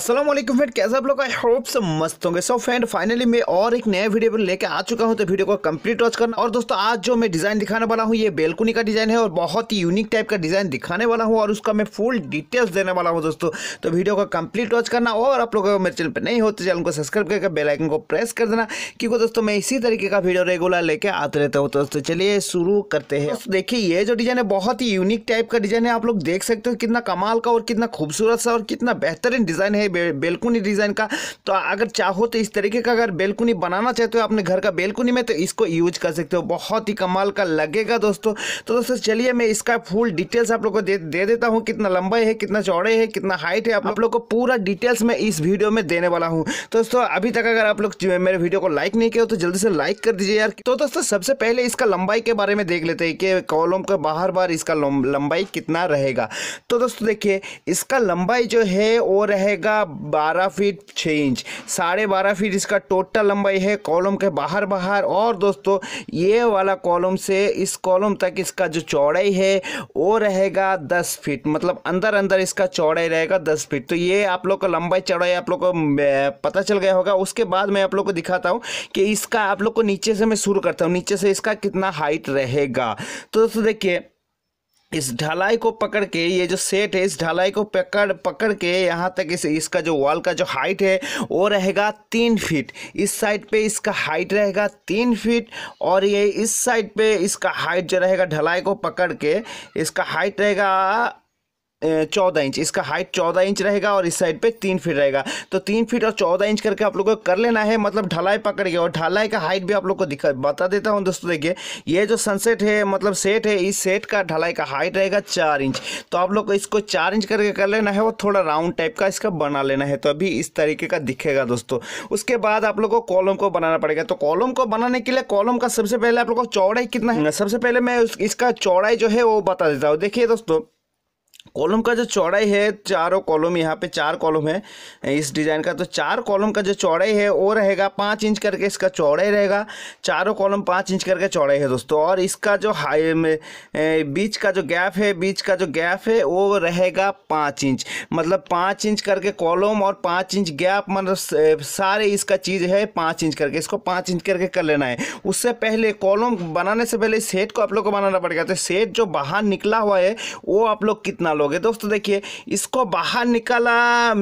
Aslam friend कैसे आप लोग आई होप से मस्त होंगे सो फ्रेंड फाइनली मैं और एक नया वीडियो पर लेके आ चुका हूँ तो वीडियो को कंप्लीट वॉच करना और दोस्तों आज जो मैं डिज़ाइन दिखाने वाला हूँ ये बेलकुनी का डिज़ाइन है और बहुत ही यूनिक टाइप का डिज़ाइन दिखाने वाला हूँ और उसका मैं फुल डिटेल्स देने वाला हूँ दोस्तों तो वीडियो को कंप्लीट वॉच करना और आप लोग मेरे चैनल पर नहीं होते तो चैनल को सब्सक्राइब करके बेलाइकन को प्रेस कर देना क्योंकि दोस्तों मैं इसी तरीके का वीडियो रेगुलर लेके आते रहता हूँ तो दोस्तों चलिए शुरू करते हैं देखिए ये जो डिज़ाइन है बहुत ही यूनिक टाइप का डिज़ाइन है आप लोग देख सकते हो कितना कमाल का और कितना खूबसूरत सा और कितना बेहतरीन डिज़ाइन है बे, बेलकुनी डिज़ाइन का तो अगर चाहो तो इस तरीके का अगर बेलकुनी बनाना चाहते हो अपने घर का बेलकुनी में तो इसको यूज कर सकते हो बहुत ही कमाल का लगेगा दोस्तों तो दोस्तों चलिए मैं इसका फुल डिटेल्स आप लोग को दे, दे देता हूँ कितना लंबा है कितना चौड़े है कितना हाइट है आप लोग को पूरा डिटेल्स मैं इस वीडियो में देने वाला हूँ दोस्तों अभी तक अगर आप लोग मेरे वीडियो को लाइक नहीं किया तो जल्दी से लाइक कर दीजिए यार तो दोस्तों सबसे पहले इसका लंबाई के बारे में देख लेते हैं कि कॉलम का बाहर बार इसका लंबाई कितना रहेगा तो दोस्तों देखिए इसका लंबाई जो है वो रहेगा इसका बारह फीट छः इंच साढ़े बारह फीट इसका टोटल लंबाई है कॉलम के बाहर बाहर और दोस्तों ये वाला कॉलम से इस कॉलम तक इसका जो चौड़ाई है वो रहेगा दस फीट मतलब अंदर अंदर इसका चौड़ाई रहेगा दस फीट तो ये आप लोग को लंबाई चौड़ाई आप लोग को पता चल गया होगा उसके बाद मैं आप लोग को दिखाता हूँ कि इसका आप लोग को नीचे से मैं शुरू करता हूँ नीचे से इसका कितना हाइट रहेगा तो दोस्तों देखिए इस ढलाई को पकड़ के ये जो सेट है इस ढलाई को पकड़ पकड़ के यहाँ तक इस इसका जो वॉल का जो हाइट है वो रहेगा तीन फीट इस साइड पे इसका हाइट रहेगा तीन फीट और ये इस साइड पे इसका हाइट जो रहेगा ढलाई को पकड़ के इसका हाइट रहेगा चौदह इंच इसका हाइट चौदह इंच रहेगा और इस साइड पे तीन फीट रहेगा तो तीन फीट और चौदह इंच करके आप लोग को कर लेना है मतलब ढलाई पकड़ के और ढलाई का हाइट भी आप लोग को दिखा बता देता हूँ दोस्तों देखिए ये जो सनसेट है मतलब सेट है इस सेट का ढलाई का हाइट रहेगा चार इंच तो आप लोग को इसको चार इंच करके कर लेना है और थोड़ा राउंड टाइप का इसका बना लेना है तो अभी इस तरीके का दिखेगा दोस्तों उसके बाद आप लोग को कॉलम को बनाना पड़ेगा तो कॉलम को बनाने के लिए कॉलम का सबसे पहले आप लोग को चौड़ाई कितना है सबसे पहले मैं इसका चौड़ाई जो है वो बता देता हूँ देखिए दोस्तों कॉलम का जो चौड़ाई है चारों कॉलम यहाँ पे चार कॉलम है इस डिज़ाइन का तो चार कॉलम का जो चौड़ाई है वो रहेगा पाँच इंच करके इसका चौड़ाई रहेगा चारों कॉलम पाँच इंच करके चौड़ाई है दोस्तों और इसका जो हाई बीच का जो गैप है बीच का जो गैप है वो रहेगा पाँच इंच मतलब पाँच इंच करके कॉलम और पाँच इंच गैप मतलब सारे इसका चीज़ है पाँच इंच करके इसको पाँच इंच करके कर लेना है उससे पहले कॉलम बनाने से पहले सेट को आप लोग को बनाना पड़ेगा तो सेट जो बाहर निकला हुआ है वो आप लोग कितना बना लोगे दोस्तों देखिए इसको बाहर निकाला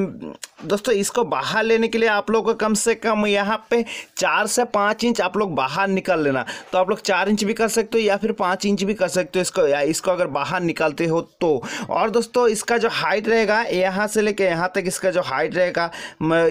दोस्तों इसको बाहर लेने के लिए आप लोग को कम से कम यहाँ पे चार से पाँच इंच आप लोग बाहर निकाल लेना तो आप लोग चार इंच भी कर सकते हो या फिर पाँच इंच भी कर सकते हो इसको या इसको अगर बाहर निकालते हो तो और दोस्तों इसका जो हाइट रहेगा यहाँ से लेके यहाँ तक इसका जो हाइट रहेगा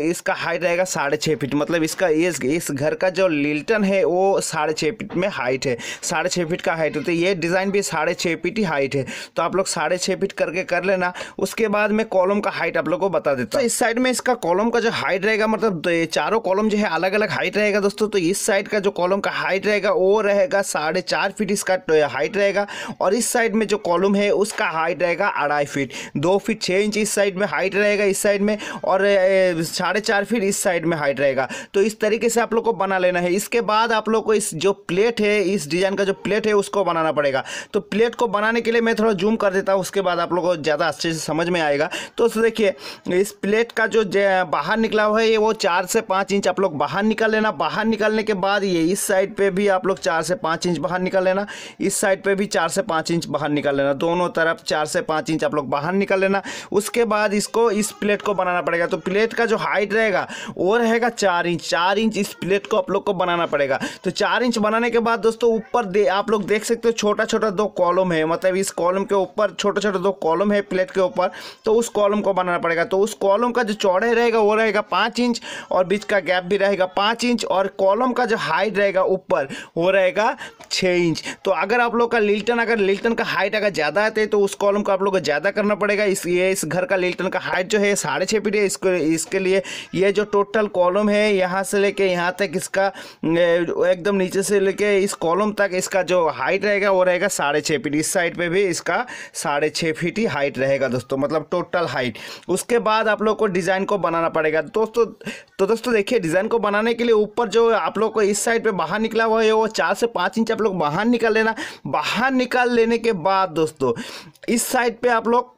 इसका हाइट रहेगा साढ़े छः फीट मतलब इसका इस, इस घर का जो लिल्टन है वो साढ़े छः फीट में हाइट है साढ़े छः फीट का हाइट होता है ये डिज़ाइन भी साढ़े छः फीट ही हाइट है तो आप लोग साढ़े छः फीट कर करके कर लेना उसके बाद मैं कॉलम का हाइट आप लोग को बता देता तो हूँ तो इस साइड में इसका कॉलम का जो हाइट रहेगा मतलब चारों कॉलम जो है अलग अलग हाइट रहेगा दोस्तों तो इस साइड का जो कॉलम का हाइट रहेगा वो रहेगा साढ़े चार फीट इसका तो हाइट रहेगा और इस साइड में जो कॉलम है उसका हाइट रहेगा अढ़ाई फीट दो फीट छः इंच इस साइड में हाइट रहेगा इस साइड में और साढ़े चार फीट इस साइड में हाइट रहेगा तो इस तरीके से आप लोग को बना लेना है इसके बाद आप लोग को इस जो प्लेट है इस डिज़ाइन का जो प्लेट है उसको बनाना पड़ेगा तो प्लेट को बनाने के लिए मैं थोड़ा जूम कर देता हूँ उसके बाद आप लोग को ज़्यादा अच्छे से समझ में आएगा तो देखिए इस प्लेट का जो बाहर निकला हुआ है ये वो चार से पाँच इंच आप लोग बाहर निकाल लेना बाहर निकालने के बाद ये इस साइड पे भी आप लोग चार से पाँच इंच बाहर निकाल लेना इस साइड पे भी चार से पाँच इंच बाहर निकाल लेना दोनों तरफ चार से पाँच इंच आप लोग बाहर निकाल लेना उसके बाद इसको इस प्लेट को बनाना पड़ेगा तो प्लेट का जो हाइट रहेगा वो रहेगा चार इंच चार इंच इस प्लेट को आप लोग को बनाना पड़ेगा तो चार इंच बनाने के बाद दोस्तों ऊपर आप लोग देख सकते हो छोटा छोटा दो कॉलम है मतलब इस कॉलम के ऊपर छोटे छोटे दो कॉलम है प्लेट के ऊपर तो उस कॉलम को बनाना पड़ेगा तो उस कॉलम का जो चौड़ाई रहेगा वो रहेगा पाँच इंच और बीच का गैप भी रहेगा पाँच इंच और कॉलम का जो हाइट रहेगा ऊपर वो रहेगा छः इंच तो अगर आप लोग का लिल्टन अगर लिल्टन का हाइट अगर ज़्यादा है तो उस कॉलम को आप लोग को ज़्यादा करना पड़ेगा इस ये इस घर का लिल्टन का हाइट जो है साढ़े छः फीट है इसको इसके लिए ये जो टोटल कॉलम है यहाँ से लेके यहाँ तक इसका एकदम नीचे से लेके इस कॉलम तक इसका जो हाइट रहेगा वो रहेगा साढ़े छः फीट इस साइड पे भी इसका साढ़े छः फीट ही हाइट रहेगा दोस्तों मतलब टोटल हाइट उसके बाद आप लोग को डिज़ाइन को बनाना पड़ेगा दोस्तों तो दोस्तों देखिए डिज़ाइन को बनाने के लिए ऊपर जो आप लोग को इस साइड पर बाहर निकला हुआ है वो चार से पाँच इंच आप लोग बाहर निकाल लेना बाहर निकाल लेने के बाद दोस्तों इस साइड पे आप लोग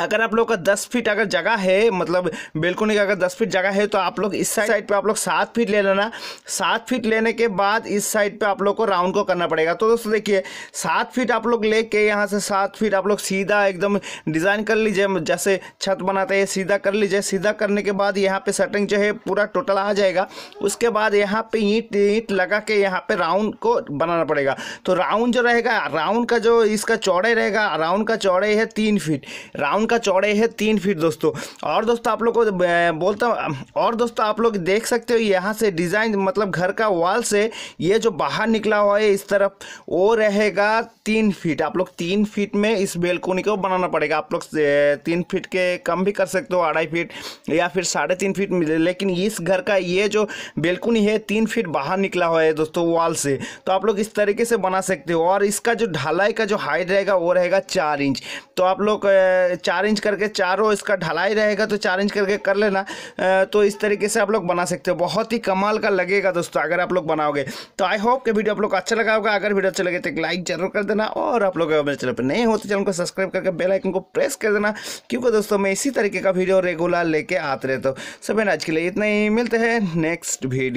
अगर आप लोग का दस फीट अगर जगह है मतलब बिल्कुल नहीं अगर दस फीट जगह है तो आप लोग इस साइड पे आप लोग सात फीट ले लेना सात फीट लेने के बाद इस साइड पे आप लोग को राउंड को करना पड़ेगा तो दोस्तों देखिए सात फीट आप लोग लेके यहाँ से सात फीट आप लोग सीधा एकदम डिज़ाइन कर लीजिए जैसे छत बनाते हैं सीधा कर लीजिए सीधा करने के बाद यहाँ पर सटिंग जो है पूरा टोटल आ जाएगा उसके बाद यहाँ पर ईंट ईंट लगा के यहाँ पर राउंड को बनाना पड़ेगा तो राउंड जो रहेगा राउंड का जो इसका चौड़े रहेगा राउंड का चौड़े है तीन फीट राउंड उनका चौड़े है तीन फीट दोस्तों और दोस्तों आप लोग को बोलता हूँ और दोस्तों आप लोग देख सकते हो यहाँ से डिज़ाइन मतलब घर का वॉल से ये जो बाहर निकला हुआ है इस तरफ वो रहेगा तीन फीट आप लोग तीन फीट में इस बेलकोनी को बनाना पड़ेगा आप लोग तीन फीट के कम भी कर सकते हो अढ़ाई फीट या फिर साढ़े तीन फीट लेकिन इस घर का ये जो बेलकुनी है तीन फीट बाहर निकला हुआ है दोस्तों वॉल से तो आप लोग इस तरीके से बना सकते हो और इसका जो ढलाई का जो हाइट रहेगा वो रहेगा चार इंच तो आप लोग चार चार इंच करके चारों इसका ढलाई रहेगा तो चार इंच करके कर लेना तो इस तरीके से आप लोग बना सकते हो बहुत ही कमाल का लगेगा दोस्तों अगर आप लोग बनाओगे तो आई होप कि वीडियो आप लोग अच्छा लगा होगा अगर वीडियो अच्छा लगे तो एक लाइक जरूर कर देना और आप लोग मेरे चैनल पर नहीं हो तो चैनल को सब्सक्राइब करके बेलाइकन को प्रेस कर देना क्योंकि दोस्तों मैं इसी तरीके का वीडियो रेगुलर लेके आते रहता हूँ सब आज के लिए इतना ही मिलते हैं नेक्स्ट वीडियो